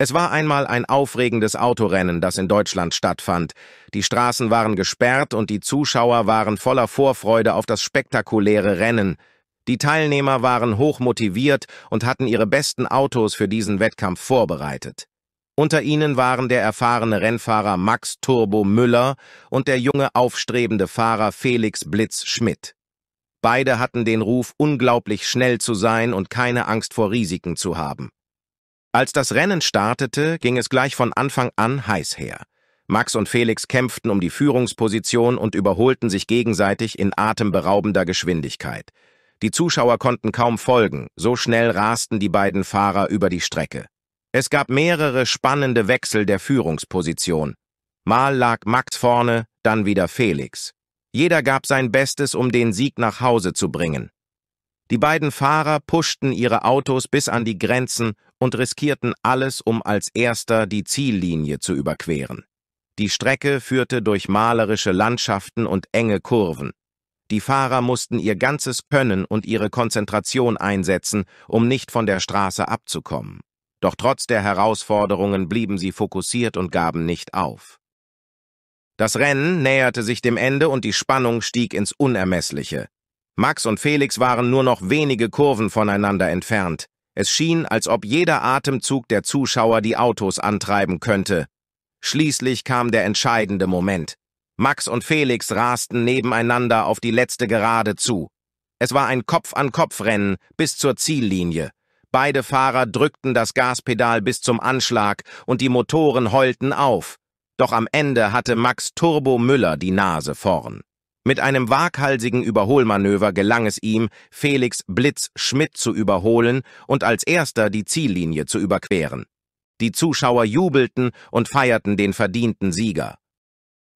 Es war einmal ein aufregendes Autorennen, das in Deutschland stattfand. Die Straßen waren gesperrt und die Zuschauer waren voller Vorfreude auf das spektakuläre Rennen. Die Teilnehmer waren hoch motiviert und hatten ihre besten Autos für diesen Wettkampf vorbereitet. Unter ihnen waren der erfahrene Rennfahrer Max Turbo Müller und der junge aufstrebende Fahrer Felix Blitz Schmidt. Beide hatten den Ruf, unglaublich schnell zu sein und keine Angst vor Risiken zu haben. Als das Rennen startete, ging es gleich von Anfang an heiß her. Max und Felix kämpften um die Führungsposition und überholten sich gegenseitig in atemberaubender Geschwindigkeit. Die Zuschauer konnten kaum folgen, so schnell rasten die beiden Fahrer über die Strecke. Es gab mehrere spannende Wechsel der Führungsposition. Mal lag Max vorne, dann wieder Felix. Jeder gab sein Bestes, um den Sieg nach Hause zu bringen. Die beiden Fahrer pushten ihre Autos bis an die Grenzen und riskierten alles, um als Erster die Ziellinie zu überqueren. Die Strecke führte durch malerische Landschaften und enge Kurven. Die Fahrer mussten ihr ganzes Können und ihre Konzentration einsetzen, um nicht von der Straße abzukommen. Doch trotz der Herausforderungen blieben sie fokussiert und gaben nicht auf. Das Rennen näherte sich dem Ende und die Spannung stieg ins Unermessliche. Max und Felix waren nur noch wenige Kurven voneinander entfernt. Es schien, als ob jeder Atemzug der Zuschauer die Autos antreiben könnte. Schließlich kam der entscheidende Moment. Max und Felix rasten nebeneinander auf die letzte Gerade zu. Es war ein Kopf-an-Kopf-Rennen bis zur Ziellinie. Beide Fahrer drückten das Gaspedal bis zum Anschlag und die Motoren heulten auf. Doch am Ende hatte Max Turbo Müller die Nase vorn. Mit einem waghalsigen Überholmanöver gelang es ihm, Felix Blitz Schmidt zu überholen und als erster die Ziellinie zu überqueren. Die Zuschauer jubelten und feierten den verdienten Sieger.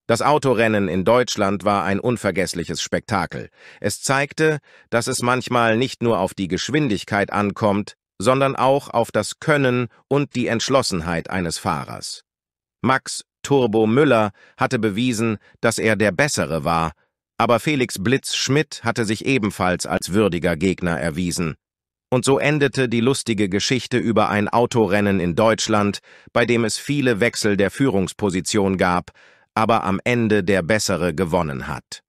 Das Autorennen in Deutschland war ein unvergessliches Spektakel. Es zeigte, dass es manchmal nicht nur auf die Geschwindigkeit ankommt, sondern auch auf das Können und die Entschlossenheit eines Fahrers. Max Turbo Müller hatte bewiesen, dass er der Bessere war aber Felix Blitz Schmidt hatte sich ebenfalls als würdiger Gegner erwiesen. Und so endete die lustige Geschichte über ein Autorennen in Deutschland, bei dem es viele Wechsel der Führungsposition gab, aber am Ende der Bessere gewonnen hat.